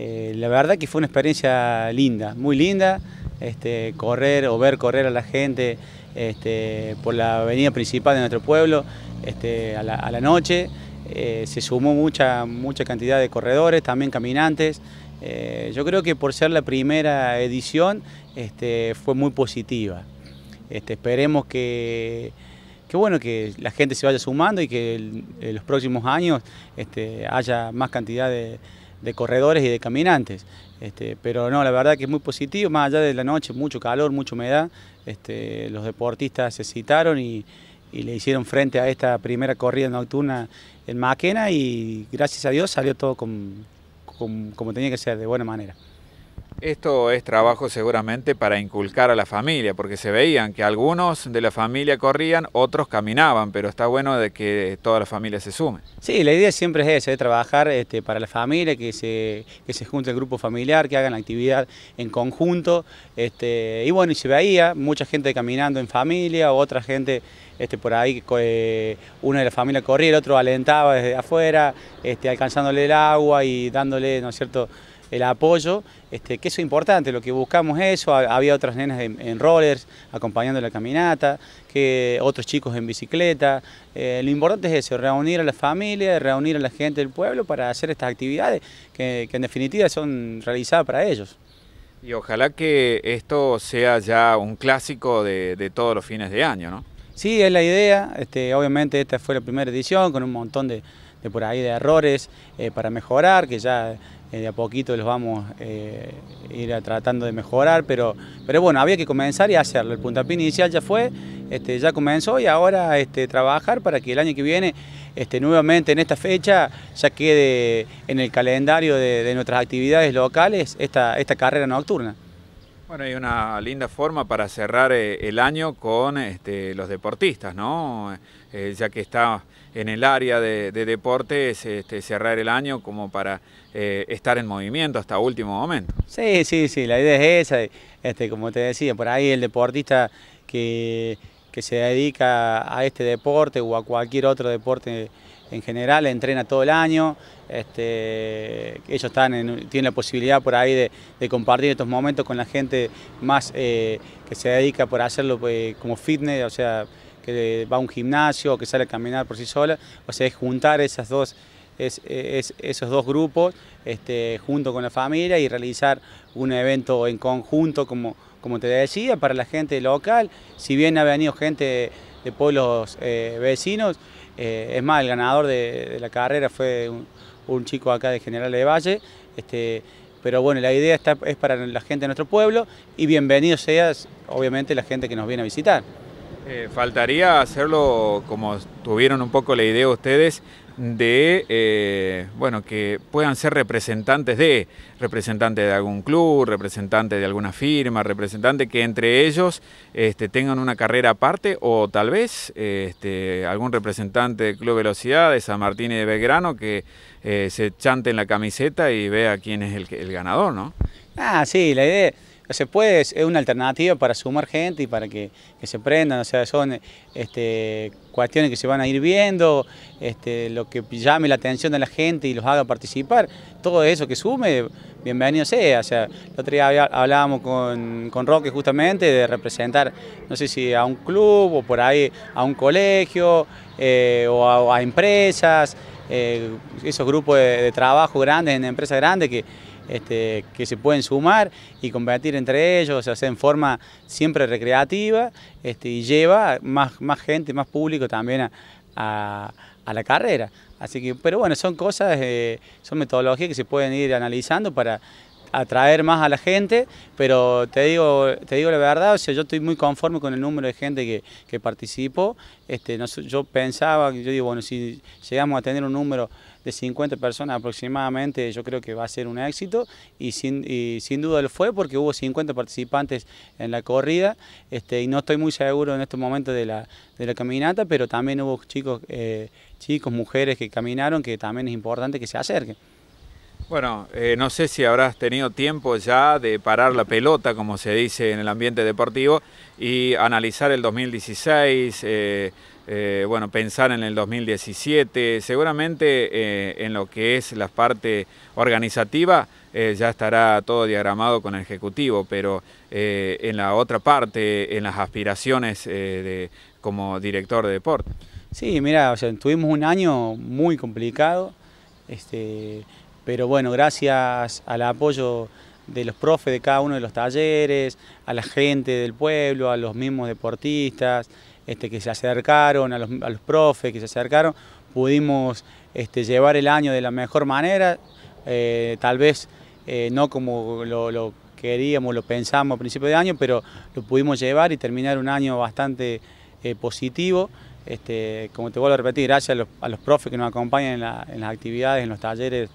Eh, la verdad que fue una experiencia linda, muy linda, este, correr o ver correr a la gente este, por la avenida principal de nuestro pueblo este, a, la, noche. Eh, se sumó mucha, mucha cantidad de corredores, también caminantes. Eh, yo creo que por ser la primera edición fue muy positiva. esperemos que, bueno que la gente se vaya sumando y que en los próximos años haya más cantidad de, de corredores y de caminantes. Este, pero no, la verdad que es muy positivo, más allá de la noche, mucho calor, mucha humedad, este, los deportistas se citaron y, le hicieron frente a esta primera corrida nocturna en Maquena y gracias a Dios salió todo como tenía que ser, de buena manera. Esto es trabajo seguramente para inculcar a la familia, porque se veían que algunos de la familia corrían, otros caminaban, pero está bueno de que toda la familia se sume. Sí, la idea siempre es esa, de trabajar este, para la familia, que se, se junte el grupo familiar, que hagan la actividad en conjunto. Este, y bueno, y se veía mucha gente caminando en familia, otra gente este, por ahí, eh, uno de la familia corría, el otro alentaba desde afuera, este, alcanzándole el agua y dándole, ¿no es cierto?, el apoyo, este, que eso es importante, lo que buscamos es eso, había otras nenas en, rollers acompañando la caminata, que otros chicos en bicicleta, eh, lo importante es eso, reunir a la familia, reunir a la gente del pueblo para hacer estas actividades que, en definitiva son realizadas para ellos. Y ojalá que esto sea ya un clásico de, todos los fines de año, ¿no? Sí, es la idea, este, obviamente esta fue la primera edición con un montón de, por ahí de errores eh, para mejorar, que ya eh, de a poquito los vamos eh, a ir tratando de mejorar, pero, pero bueno, había que comenzar y hacerlo. El puntapín inicial ya fue, este, ya comenzó y ahora este, trabajar para que el año que viene, este, nuevamente en esta fecha, ya quede en el calendario de, nuestras actividades locales esta carrera nocturna. Bueno, hay una linda forma para cerrar eh, el año con este, los deportistas, ¿no? Eh, ya que está en el área de, de deportes, este, cerrar el año como para eh, estar en movimiento hasta último momento. Sí, sí, sí, la idea es esa. Este, como te decía, por ahí el deportista que que se dedica a este deporte o a cualquier otro deporte en general, entrena todo el año, este, ellos tienen la posibilidad por ahí de, compartir estos momentos con la gente más eh, que se dedica por hacerlo eh, como fitness, o sea, que va a un gimnasio o que sale a caminar por sí sola, o sea, es juntar esos dos grupos este, junto con la familia y realizar un evento en conjunto como como te decía, para la gente local, si bien ha venido gente de, pueblos eh, vecinos, eh, es más, el ganador de, la carrera fue un, chico acá de General de Valle, este, pero bueno, la idea es para la gente de nuestro pueblo y bienvenido seas, obviamente, la gente que nos viene a visitar. Eh, faltaría hacerlo como tuvieron un poco la idea ustedes de eh, bueno que puedan ser representantes de representantes de algún club, representantes de alguna firma, representantes que entre ellos este, tengan una carrera aparte o tal vez este, algún representante del Club Velocidad de San Martín y de Belgrano que eh, se chante en la camiseta y vea quién es el, el ganador, ¿no? Ah, sí, la idea se puede, es una alternativa para sumar gente y para que, se prendan, o sea, son este, cuestiones que se van a ir viendo, este, lo que llame la atención de la gente y los haga participar, todo eso que sume, bienvenido sea. O sea, el otro día hablábamos con, Roque justamente de representar, no sé si a un club o por ahí a un colegio eh, o a, empresas, eh, esos grupos de, de trabajo grandes en empresas grandes que este, que se pueden sumar y competir entre ellos, se sea, en forma siempre recreativa este, y lleva más, más gente, más público también a, la carrera. Así que, pero bueno, son cosas, eh, son metodologías que se pueden ir analizando para atraer más a la gente, pero te digo, te digo la verdad, o sea, yo estoy muy conforme con el número de gente que, participó. Este, yo pensaba, yo digo, bueno, si llegamos a tener un número de 50 personas aproximadamente, yo creo que va a ser un éxito y sin, y sin duda lo fue porque hubo 50 participantes en la corrida este, y no estoy muy seguro en este momento de la, de la caminata, pero también hubo chicos, eh, chicos, mujeres que caminaron, que también es importante que se acerquen. Bueno, eh, no sé si habrás tenido tiempo ya de parar la pelota, como se dice en el ambiente deportivo, y analizar el 2016, eh, eh, bueno, pensar en el 2017. Seguramente en lo que es la parte organizativa ya estará todo diagramado con el Ejecutivo, pero en la otra parte, en las aspiraciones de, como director de deporte. Sí, mira, tuvimos un año muy complicado. Este, pero bueno, gracias al apoyo de los profes de cada uno de los talleres, a la gente del pueblo, a los mismos deportistas este, que se acercaron, a los, profes que se acercaron, pudimos este, llevar el año de la mejor manera, eh, tal vez eh, no como lo, queríamos, lo pensamos a principio de año, pero lo pudimos llevar y terminar un año bastante eh, positivo. Este, como te vuelvo a repetir, gracias a los, profes que nos acompañan en las actividades, en los talleres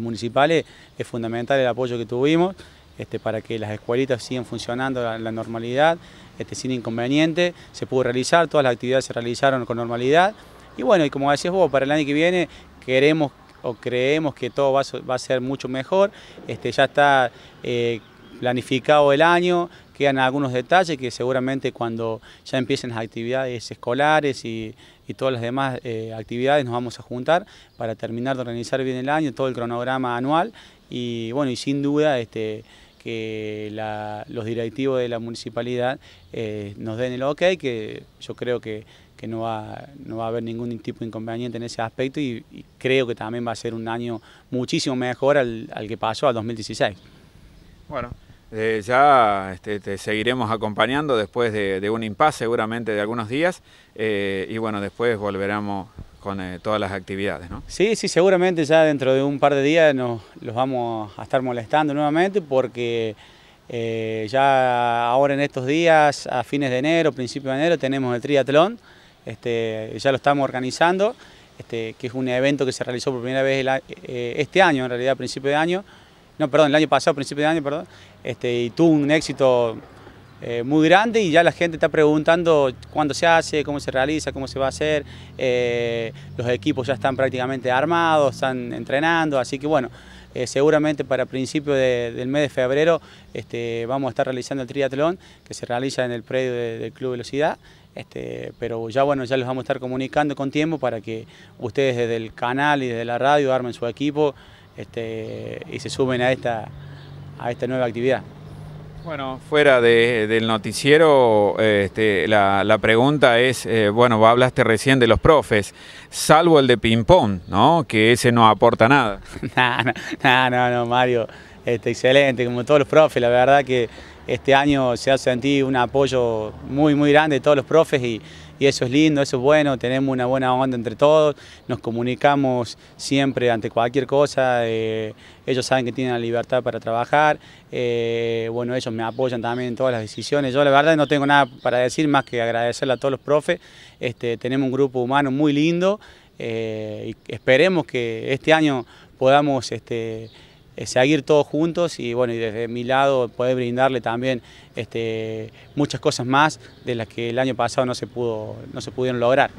municipales, es fundamental el apoyo que tuvimos este, para que las escuelitas sigan funcionando en la, normalidad, este, sin inconveniente, se pudo realizar, todas las actividades se realizaron con normalidad. Y bueno, y como decías vos, para el año que viene queremos o creemos que todo va, a ser mucho mejor, este, ya está... Eh, planificado el año, quedan algunos detalles que seguramente cuando ya empiecen las actividades escolares y, todas las demás eh, actividades nos vamos a juntar para terminar de organizar bien el año, todo el cronograma anual y bueno, y sin duda este, que los directivos de la municipalidad eh, nos den el ok, que yo creo que, no, va, a haber ningún tipo de inconveniente en ese aspecto y, creo que también va a ser un año muchísimo mejor al, al que pasó, al 2016. Bueno, eh, ya este, te seguiremos acompañando después de, un impasse seguramente de algunos días eh, y bueno, después volveremos con eh, todas las actividades, Sí, sí, seguramente ya dentro de un par de días nos los vamos a estar molestando nuevamente porque ya ahora en estos días, a fines de enero, principio de enero, tenemos el triatlón, este, ya lo estamos organizando, este, que es un evento que se realizó por primera vez este año, en realidad a principio de año, no, perdón, el año pasado, principio de año, perdón, este, y tuvo un éxito eh, muy grande y ya la gente está preguntando cuándo se hace, cómo se realiza, cómo se va a hacer. Eh, los equipos ya están prácticamente armados, están entrenando, así que bueno, eh, seguramente para principio del mes de febrero este, vamos a estar realizando el triatlón que se realiza en el predio del Club Velocidad. Este, pero ya bueno, ya los vamos a estar comunicando con tiempo para que ustedes desde el canal y desde la radio armen su equipo este, y se sumen a esta, a esta nueva actividad. Bueno, fuera del noticiero, este, la, pregunta es, eh, bueno, hablaste recién de los profes, salvo el de ping-pong, ¿no? Que ese no aporta nada. no, no, no, Mario, este, excelente, como todos los profes, la verdad que este año se ha sentido un apoyo muy, muy grande de todos los profes y, y eso es lindo, eso es bueno, tenemos una buena onda entre todos, nos comunicamos siempre ante cualquier cosa, eh, ellos saben que tienen la libertad para trabajar, eh, bueno, ellos me apoyan también en todas las decisiones, yo la verdad no tengo nada para decir más que agradecerle a todos los profes, este, tenemos un grupo humano muy lindo eh, y esperemos que este año podamos... Este, eh, seguir todos juntos y bueno, y desde mi lado poder brindarle también este, muchas cosas más de las que el año pasado no se, pudo, no se pudieron lograr.